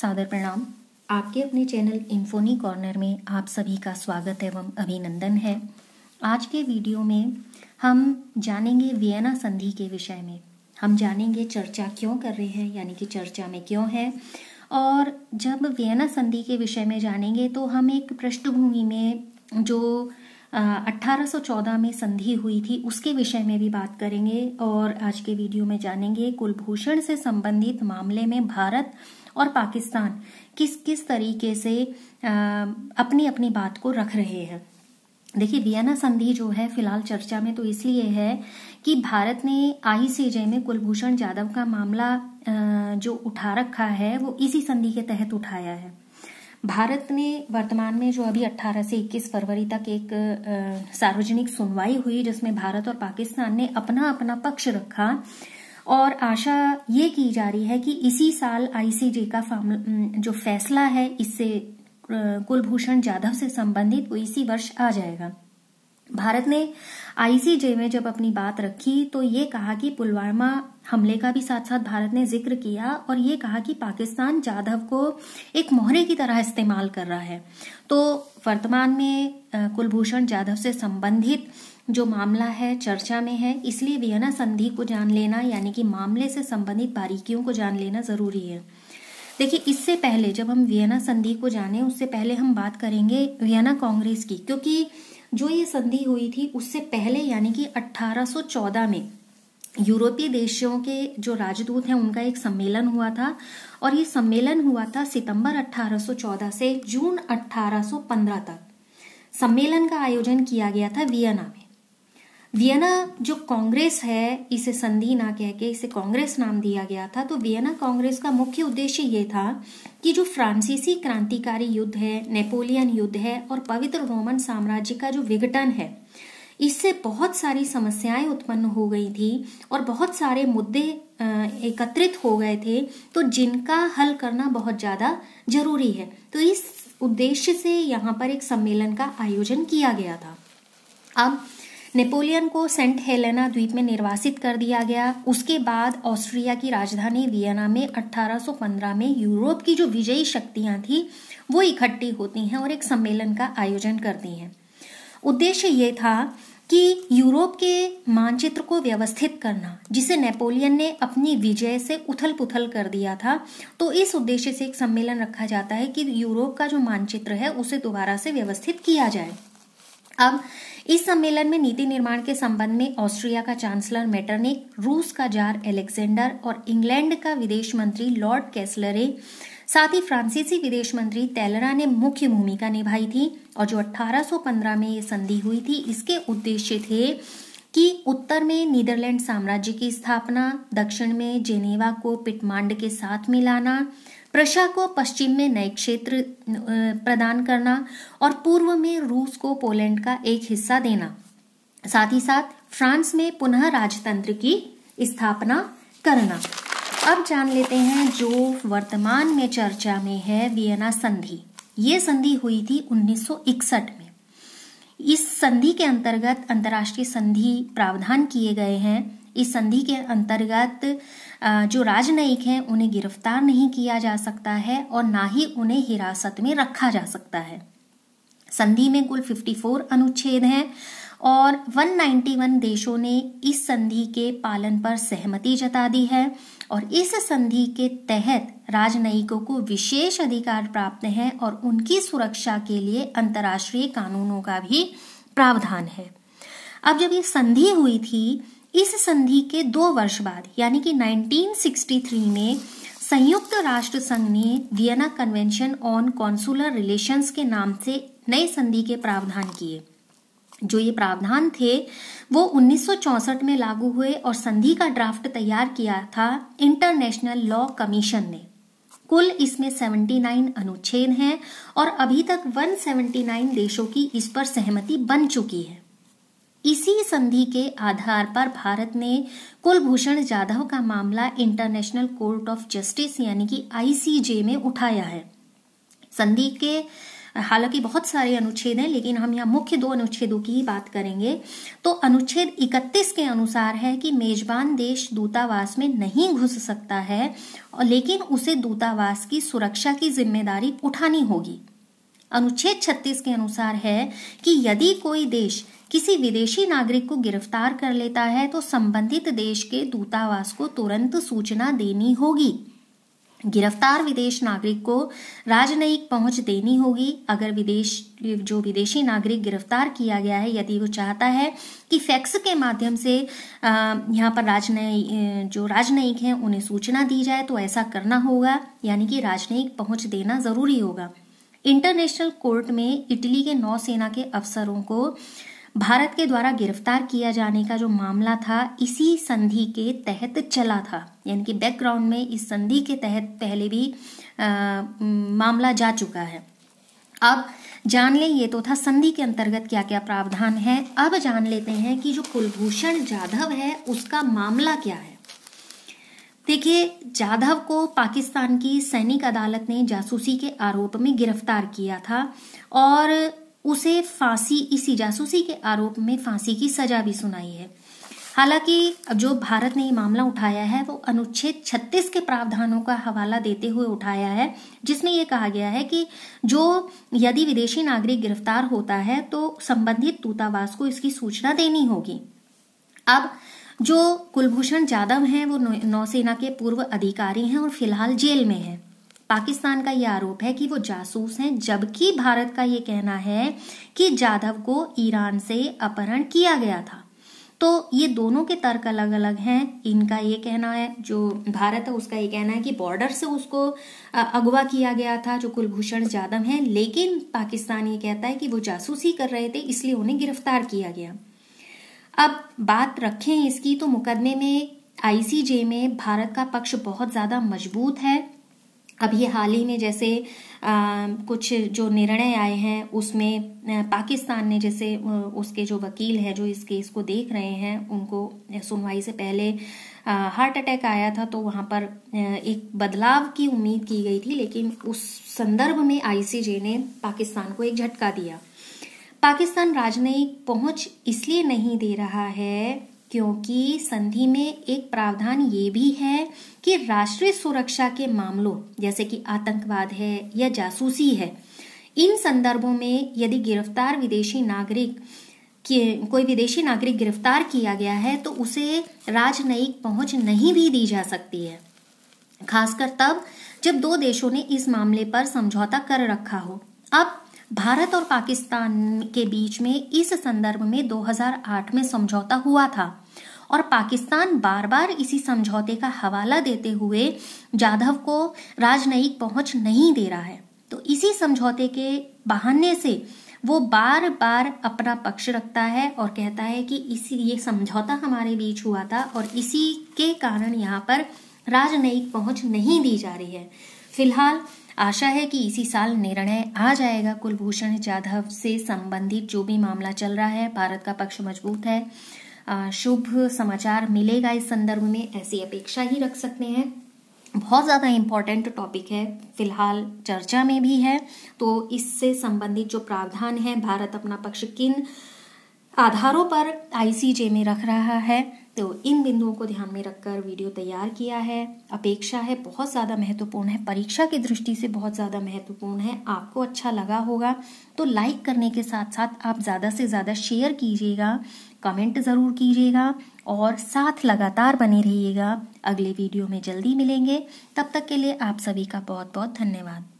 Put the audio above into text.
सादर प्रणाम आपके अपने चैनल इन्फोनी कॉर्नर में आप सभी का स्वागत एवं अभिनंदन है आज के वीडियो में हम जानेंगे वियना संधि के विषय में हम जानेंगे चर्चा क्यों कर रहे हैं यानी कि चर्चा में क्यों है और जब वियना संधि के विषय में जानेंगे तो हम एक पृष्ठभूमि में जो 1814 में संधि हुई थी उसके विषय में भी बात करेंगे और आज के वीडियो में जानेंगे कुलभूषण से संबंधित मामले में भारत और पाकिस्तान किस किस तरीके से अपनी अपनी बात को रख रहे हैं देखिए वियना संधि जो है फिलहाल चर्चा में तो इसलिए है कि भारत ने आईसीजे में कुलभूषण जाधव का मामला जो उठा रखा है वो इसी संधि के तहत उठाया है भारत ने वर्तमान में जो अभी 18 से 21 फरवरी तक एक सार्वजनिक सुनवाई हुई जिसमें भारत और पाकिस्तान ने अपना अपना पक्ष रखा और आशा ये की जा रही है कि इसी साल आईसीजे का जो फैसला है इससे कुलभूषण जाधव से संबंधित वो इसी वर्ष आ जाएगा भारत ने आईसीजे में जब अपनी बात रखी तो ये कहा कि पुलवामा हमले का भी साथ साथ भारत ने जिक्र किया और ये कहा कि पाकिस्तान जाधव को एक मोहरे की तरह इस्तेमाल कर रहा है तो वर्तमान में कुलभूषण जाधव से संबंधित जो मामला है चर्चा में है इसलिए वियना संधि को जान लेना यानी कि मामले से संबंधित बारीकियों को जान लेना ज़रूरी है देखिए इससे पहले जब हम वियना संधि को जाने उससे पहले हम बात करेंगे वियना कांग्रेस की क्योंकि जो ये संधि हुई थी उससे पहले यानी कि 1814 में यूरोपीय देशों के जो राजदूत हैं उनका एक सम्मेलन हुआ था और ये सम्मेलन हुआ था सितंबर 1814 से जून 1815 तक सम्मेलन का आयोजन किया गया था वियना में वियना जो कांग्रेस है इसे संधि ना कह के इसे कांग्रेस नाम दिया गया था तो वियना कांग्रेस का मुख्य उद्देश्य ये था कि जो फ्रांसीसी क्रांतिकारी युद्ध है नेपोलियन युद्ध है और पवित्र रोमन साम्राज्य का जो विघटन है इससे बहुत सारी समस्याएं उत्पन्न हो गई थी और बहुत सारे मुद्दे एकत्रित हो गए थे तो जिनका हल करना बहुत ज़्यादा जरूरी है तो इस उद्देश्य से यहाँ पर एक सम्मेलन का आयोजन किया गया था अब नेपोलियन को सेंट हेलेना द्वीप में निर्वासित कर दिया गया उसके बाद ऑस्ट्रिया की राजधानी वियना में 1815 में यूरोप की जो विजयी शक्तियां थी वो इकट्ठी होती हैं और एक सम्मेलन का आयोजन करती हैं उद्देश्य ये था कि यूरोप के मानचित्र को व्यवस्थित करना जिसे नेपोलियन ने अपनी विजय से उथल पुथल कर दिया था तो इस उद्देश्य से एक सम्मेलन रखा जाता है कि यूरोप का जो मानचित्र है उसे दोबारा से व्यवस्थित किया जाए अब इस सम्मेलन में नीति निर्माण के संबंध में ऑस्ट्रिया का चांसलर मेटरनिक रूस का जार एलेक्सेंडर और इंग्लैंड का विदेश मंत्री लॉर्ड कैसलरे साथ ही फ्रांसीसी विदेश मंत्री तेलरा ने मुख्य भूमिका निभाई थी और जो 1815 में ये संधि हुई थी इसके उद्देश्य थे कि उत्तर में नीदरलैंड साम्राज्य की स्थापना दक्षिण में जेनेवा को पिटमांड के साथ मिलाना प्रशा को पश्चिम में नए क्षेत्र प्रदान करना और पूर्व में रूस को पोलैंड का एक हिस्सा देना साथ ही साथ फ्रांस में पुनः राजतंत्र की स्थापना करना अब जान लेते हैं जो वर्तमान में चर्चा में है वियना संधि ये संधि हुई थी 1961 में इस संधि के अंतर्गत अंतर्राष्ट्रीय संधि प्रावधान किए गए हैं इस संधि के अंतर्गत जो राजनयिक हैं उन्हें गिरफ्तार नहीं किया जा सकता है और ना ही उन्हें हिरासत में रखा जा सकता है संधि में कुल 54 अनुच्छेद हैं और 191 देशों ने इस संधि के पालन पर सहमति जता दी है और इस संधि के तहत राजनयिकों को विशेष अधिकार प्राप्त हैं और उनकी सुरक्षा के लिए अंतर्राष्ट्रीय कानूनों का भी प्रावधान है अब जब ये संधि हुई थी इस संधि के दो वर्ष बाद यानी कि 1963 में संयुक्त राष्ट्र संघ ने Vienna convention on consular relations के नाम से नए संधि के प्रावधान किए जो ये प्रावधान थे वो 1964 में लागू हुए और संधि का ड्राफ्ट तैयार किया था इंटरनेशनल लॉ कमीशन ने कुल इसमें 79 अनुच्छेद हैं और अभी तक 179 देशों की इस पर सहमति बन चुकी है इसी संधि के आधार पर भारत ने कुलभूषण जाधव का मामला इंटरनेशनल कोर्ट ऑफ जस्टिस यानी कि आईसीजे में उठाया है संधि के हालांकि बहुत सारे अनुच्छेद हैं लेकिन हम यहाँ मुख्य दो अनुच्छेदों की ही बात करेंगे तो अनुच्छेद 31 के अनुसार है कि मेजबान देश दूतावास में नहीं घुस सकता है लेकिन उसे दूतावास की सुरक्षा की जिम्मेदारी उठानी होगी अनुच्छेद 36 के अनुसार है कि यदि कोई देश किसी विदेशी नागरिक को गिरफ्तार कर लेता है तो संबंधित देश के दूतावास को तुरंत सूचना देनी होगी गिरफ्तार विदेश नागरिक को राजनयिक पहुंच देनी होगी अगर विदेश जो विदेशी नागरिक गिरफ्तार किया गया है यदि वो चाहता है कि फैक्स के माध्यम से यहाँ पर राजनयिक जो राजनयिक हैं उन्हें सूचना दी जाए तो ऐसा करना होगा यानी कि राजनयिक पहुंच देना जरूरी होगा इंटरनेशनल कोर्ट में इटली के नौसेना के अफसरों को भारत के द्वारा गिरफ्तार किया जाने का जो मामला था इसी संधि के तहत चला था यानी कि बैकग्राउंड में इस संधि के तहत पहले भी आ, मामला जा चुका है अब जान लें ये तो था संधि के अंतर्गत क्या क्या प्रावधान है अब जान लेते हैं कि जो कुलभूषण जाधव है उसका मामला क्या है देखिए जाधव को पाकिस्तान की सैनिक अदालत ने जासूसी के आरोप में गिरफ्तार किया था और उसे फांसी इसी जासूसी के आरोप में फांसी की सजा भी सुनाई है हालांकि जो भारत ने ये मामला उठाया है वो अनुच्छेद 36 के प्रावधानों का हवाला देते हुए उठाया है जिसमें ये कहा गया है कि जो यदि विदेशी नागरिक गिरफ्तार होता है तो संबंधित दूतावास को इसकी सूचना देनी होगी अब जो कुलभूषण जाधव हैं वो नौसेना के पूर्व अधिकारी हैं और फिलहाल जेल में हैं पाकिस्तान का यह आरोप है कि वो जासूस हैं जबकि भारत का ये कहना है कि जाधव को ईरान से अपहरण किया गया था तो ये दोनों के तर्क अलग अलग हैं इनका ये कहना है जो भारत है उसका ये कहना है कि बॉर्डर से उसको अगवा किया गया था जो कुलभूषण जाधव हैं लेकिन पाकिस्तान ये कहता है कि वो जासूसी कर रहे थे इसलिए उन्हें गिरफ्तार किया गया अब बात रखें इसकी तो मुकदमे में आईसीजे में भारत का पक्ष बहुत ज़्यादा मजबूत है अभी हाल ही में जैसे आ, कुछ जो निर्णय आए हैं उसमें पाकिस्तान ने जैसे उसके जो वकील हैं जो इस केस को देख रहे हैं उनको सुनवाई से पहले आ, हार्ट अटैक आया था तो वहाँ पर एक बदलाव की उम्मीद की गई थी लेकिन उस संदर्भ में आईसीजे ने पाकिस्तान को एक झटका दिया पाकिस्तान राजनयिक पहुंच इसलिए नहीं दे रहा है क्योंकि संधि में एक प्रावधान ये भी है कि राष्ट्रीय सुरक्षा के मामलों जैसे कि आतंकवाद है या जासूसी है इन संदर्भों में यदि गिरफ्तार विदेशी नागरिक कि कोई विदेशी नागरिक गिरफ्तार किया गया है तो उसे राजनयिक पहुंच नहीं भी दी जा सकती है खासकर तब जब दो देशों ने इस मामले पर समझौता कर रखा हो अब भारत और पाकिस्तान के बीच में इस संदर्भ में 2008 में समझौता हुआ था और पाकिस्तान बार बार इसी समझौते का हवाला देते हुए जाधव को राजनयिक पहुंच नहीं दे रहा है तो इसी समझौते के बहाने से वो बार बार अपना पक्ष रखता है और कहता है कि इसी ये समझौता हमारे बीच हुआ था और इसी के कारण यहाँ पर राजनयिक पहुंच नहीं दी जा रही है फिलहाल आशा है कि इसी साल निर्णय आ जाएगा कुलभूषण जाधव से संबंधित जो भी मामला चल रहा है भारत का पक्ष मजबूत है शुभ समाचार मिलेगा इस संदर्भ में ऐसी अपेक्षा ही रख सकते हैं बहुत ज़्यादा इम्पॉर्टेंट टॉपिक है फिलहाल चर्चा में भी है तो इससे संबंधित जो प्रावधान है भारत अपना पक्ष किन आधारों पर आईसीजे में रख रहा है तो इन बिंदुओं को ध्यान में रखकर वीडियो तैयार किया है अपेक्षा है बहुत ज़्यादा महत्वपूर्ण है परीक्षा की दृष्टि से बहुत ज़्यादा महत्वपूर्ण है आपको अच्छा लगा होगा तो लाइक करने के साथ साथ आप ज़्यादा से ज़्यादा शेयर कीजिएगा कमेंट ज़रूर कीजिएगा और साथ लगातार बने रहिएगा अगले वीडियो में जल्दी मिलेंगे तब तक के लिए आप सभी का बहुत बहुत धन्यवाद